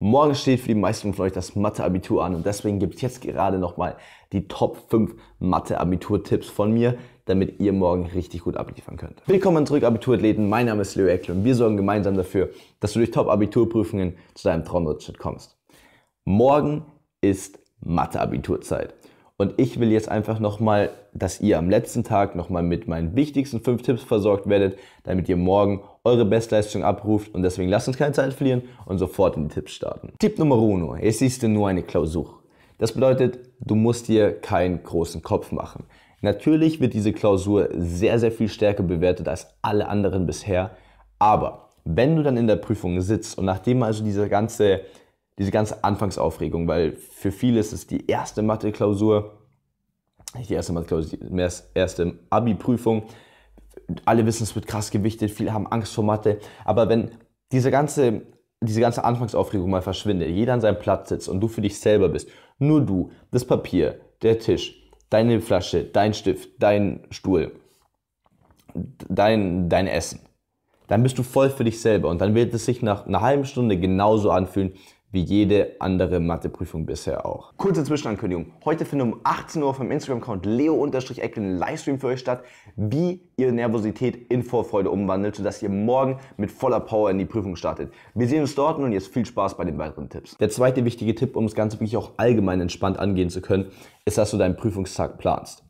Morgen steht für die meisten von euch das Mathe-Abitur an und deswegen gibt es jetzt gerade nochmal die Top 5 Mathe-Abitur-Tipps von mir, damit ihr morgen richtig gut abliefern könnt. Willkommen zurück, Abiturathleten. Mein Name ist Leo Eckl und wir sorgen gemeinsam dafür, dass du durch Top-Abiturprüfungen zu deinem Traumdurchschnitt kommst. Morgen ist Mathe-Abiturzeit. Und ich will jetzt einfach nochmal, dass ihr am letzten Tag nochmal mit meinen wichtigsten fünf Tipps versorgt werdet, damit ihr morgen eure Bestleistung abruft. Und deswegen lasst uns keine Zeit verlieren und sofort in die Tipps starten. Tipp Nummer uno. Es ist nur eine Klausur. Das bedeutet, du musst dir keinen großen Kopf machen. Natürlich wird diese Klausur sehr, sehr viel stärker bewertet als alle anderen bisher. Aber wenn du dann in der Prüfung sitzt und nachdem also dieser ganze diese ganze Anfangsaufregung, weil für viele ist es die erste Mathe-Klausur, nicht die erste Mathe-Klausur, die erste Abi-Prüfung. Alle wissen, es wird krass gewichtet, viele haben Angst vor Mathe. Aber wenn diese ganze, diese ganze Anfangsaufregung mal verschwindet, jeder an seinem Platz sitzt und du für dich selber bist, nur du, das Papier, der Tisch, deine Flasche, dein Stift, dein Stuhl, dein, dein Essen, dann bist du voll für dich selber und dann wird es sich nach einer halben Stunde genauso anfühlen, wie jede andere Matheprüfung bisher auch. Kurze Zwischenankündigung. Heute findet um 18 Uhr vom Instagram-Account leo-eckel ein Livestream für euch statt, wie ihr Nervosität in Vorfreude umwandelt, sodass ihr morgen mit voller Power in die Prüfung startet. Wir sehen uns dort und jetzt viel Spaß bei den weiteren Tipps. Der zweite wichtige Tipp, um das Ganze wirklich auch allgemein entspannt angehen zu können, ist, dass du deinen Prüfungstag planst.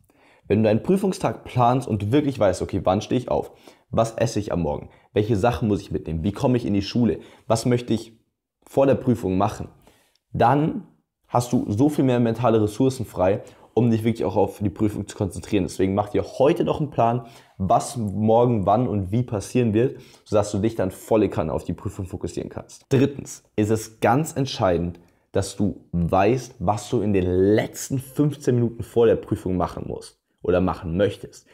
Wenn du deinen Prüfungstag planst und wirklich weißt, okay, wann stehe ich auf? Was esse ich am Morgen? Welche Sachen muss ich mitnehmen? Wie komme ich in die Schule? Was möchte ich vor der Prüfung machen, dann hast du so viel mehr mentale Ressourcen frei, um dich wirklich auch auf die Prüfung zu konzentrieren. Deswegen mach dir heute noch einen Plan, was morgen, wann und wie passieren wird, sodass du dich dann volle Kanne auf die Prüfung fokussieren kannst. Drittens ist es ganz entscheidend, dass du weißt, was du in den letzten 15 Minuten vor der Prüfung machen musst oder machen möchtest.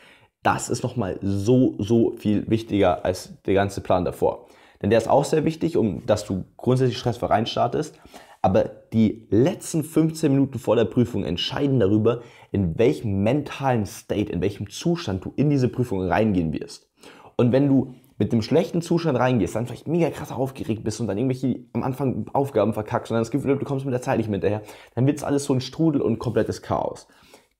Das ist nochmal so, so viel wichtiger als der ganze Plan davor. Denn der ist auch sehr wichtig, um dass du grundsätzlich stressfrei reinstartest. Aber die letzten 15 Minuten vor der Prüfung entscheiden darüber, in welchem mentalen State, in welchem Zustand du in diese Prüfung reingehen wirst. Und wenn du mit dem schlechten Zustand reingehst, dann vielleicht mega krass aufgeregt bist und dann irgendwelche am Anfang Aufgaben verkackst und dann das Gefühl, du kommst mit der Zeit nicht mehr hinterher, dann wird es alles so ein Strudel und komplettes Chaos.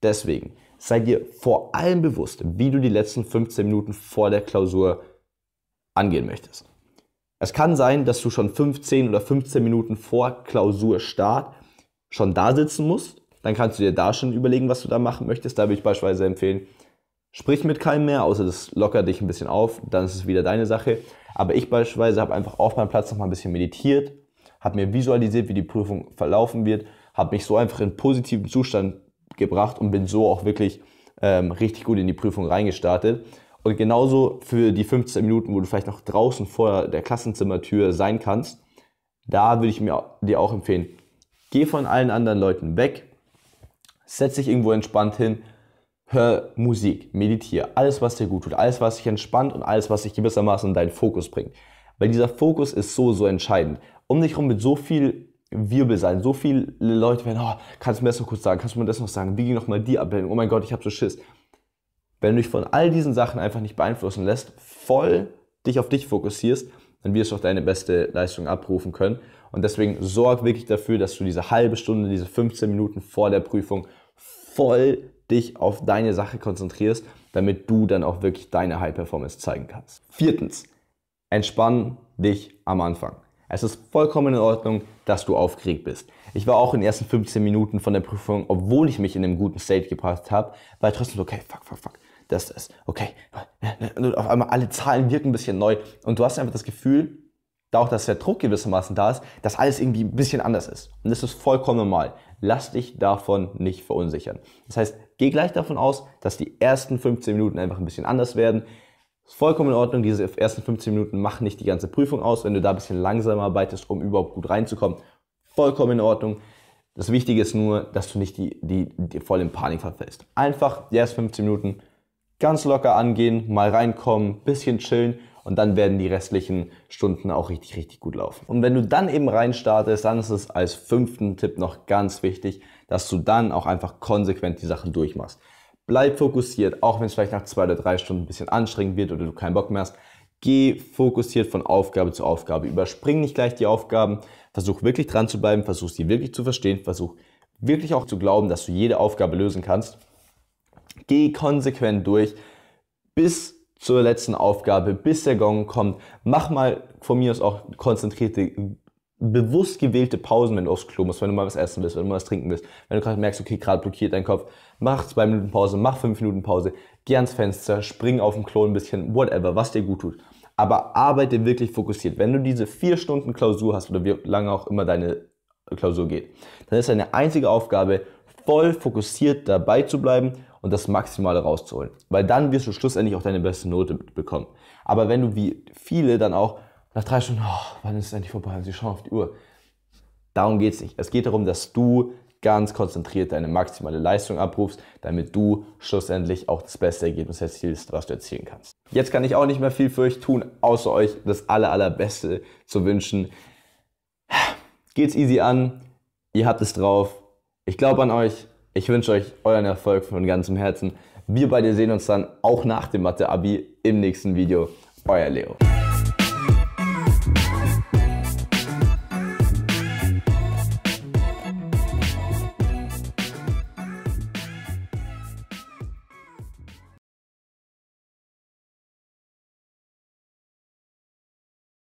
Deswegen sei dir vor allem bewusst, wie du die letzten 15 Minuten vor der Klausur angehen möchtest. Es kann sein, dass du schon 15 oder 15 Minuten vor Klausurstart schon da sitzen musst. Dann kannst du dir da schon überlegen, was du da machen möchtest. Da würde ich beispielsweise empfehlen, sprich mit keinem mehr, außer das lockert dich ein bisschen auf. Dann ist es wieder deine Sache. Aber ich beispielsweise habe einfach auf meinem Platz nochmal ein bisschen meditiert, habe mir visualisiert, wie die Prüfung verlaufen wird, habe mich so einfach in positiven Zustand gebracht und bin so auch wirklich ähm, richtig gut in die Prüfung reingestartet. Und genauso für die 15 Minuten, wo du vielleicht noch draußen vor der Klassenzimmertür sein kannst, da würde ich mir, dir auch empfehlen, geh von allen anderen Leuten weg, setz dich irgendwo entspannt hin, hör Musik, meditiere, alles, was dir gut tut, alles, was dich entspannt und alles, was dich gewissermaßen in deinen Fokus bringt. Weil dieser Fokus ist so, so entscheidend. Um dich herum mit so viel Wirbel sein, so viele Leute werden, oh, kannst du mir das noch kurz sagen, kannst du mir das noch sagen, wie ging nochmal die Abbildung, oh mein Gott, ich habe so Schiss wenn du dich von all diesen Sachen einfach nicht beeinflussen lässt, voll dich auf dich fokussierst, dann wirst du auch deine beste Leistung abrufen können. Und deswegen sorg wirklich dafür, dass du diese halbe Stunde, diese 15 Minuten vor der Prüfung voll dich auf deine Sache konzentrierst, damit du dann auch wirklich deine High Performance zeigen kannst. Viertens, entspann dich am Anfang. Es ist vollkommen in Ordnung, dass du aufgeregt bist. Ich war auch in den ersten 15 Minuten von der Prüfung, obwohl ich mich in einem guten State gebracht habe, war ich trotzdem so, okay, fuck, fuck, fuck das ist, okay, ne, ne, und auf einmal alle Zahlen wirken ein bisschen neu und du hast einfach das Gefühl, da auch, dass der Druck gewissermaßen da ist, dass alles irgendwie ein bisschen anders ist. Und das ist vollkommen normal. Lass dich davon nicht verunsichern. Das heißt, geh gleich davon aus, dass die ersten 15 Minuten einfach ein bisschen anders werden. Ist vollkommen in Ordnung, diese ersten 15 Minuten machen nicht die ganze Prüfung aus, wenn du da ein bisschen langsamer arbeitest, um überhaupt gut reinzukommen. Vollkommen in Ordnung. Das Wichtige ist nur, dass du nicht die, die, die voll in Panik verfällst. Einfach die ersten 15 Minuten ganz locker angehen, mal reinkommen, bisschen chillen und dann werden die restlichen Stunden auch richtig, richtig gut laufen. Und wenn du dann eben reinstartest, dann ist es als fünften Tipp noch ganz wichtig, dass du dann auch einfach konsequent die Sachen durchmachst. Bleib fokussiert, auch wenn es vielleicht nach zwei oder drei Stunden ein bisschen anstrengend wird oder du keinen Bock mehr hast. Geh fokussiert von Aufgabe zu Aufgabe. Überspring nicht gleich die Aufgaben. Versuch wirklich dran zu bleiben, versuch sie wirklich zu verstehen, versuch wirklich auch zu glauben, dass du jede Aufgabe lösen kannst. Geh konsequent durch bis zur letzten Aufgabe, bis der Gong kommt. Mach mal von mir aus auch konzentrierte, bewusst gewählte Pausen, wenn du aufs Klo musst, wenn du mal was essen willst, wenn du mal was trinken willst, wenn du gerade merkst, okay, gerade blockiert dein Kopf, mach zwei Minuten Pause, mach fünf Minuten Pause, geh ans Fenster, spring auf dem Klo ein bisschen, whatever, was dir gut tut. Aber arbeite wirklich fokussiert. Wenn du diese vier Stunden Klausur hast oder wie lange auch immer deine Klausur geht, dann ist deine einzige Aufgabe, voll fokussiert dabei zu bleiben und das Maximale rauszuholen. Weil dann wirst du schlussendlich auch deine beste Note bekommen. Aber wenn du wie viele dann auch nach drei Stunden, oh, wann ist es endlich vorbei? Und sie schauen auf die Uhr. Darum geht es nicht. Es geht darum, dass du ganz konzentriert deine maximale Leistung abrufst, damit du schlussendlich auch das beste Ergebnis erzielst, was du erzielen kannst. Jetzt kann ich auch nicht mehr viel für euch tun, außer euch das aller, allerbeste zu wünschen. Geht's easy an, ihr habt es drauf. Ich glaube an euch, ich wünsche euch euren Erfolg von ganzem Herzen. Wir beide sehen uns dann auch nach dem Mathe-Abi im nächsten Video. Euer Leo.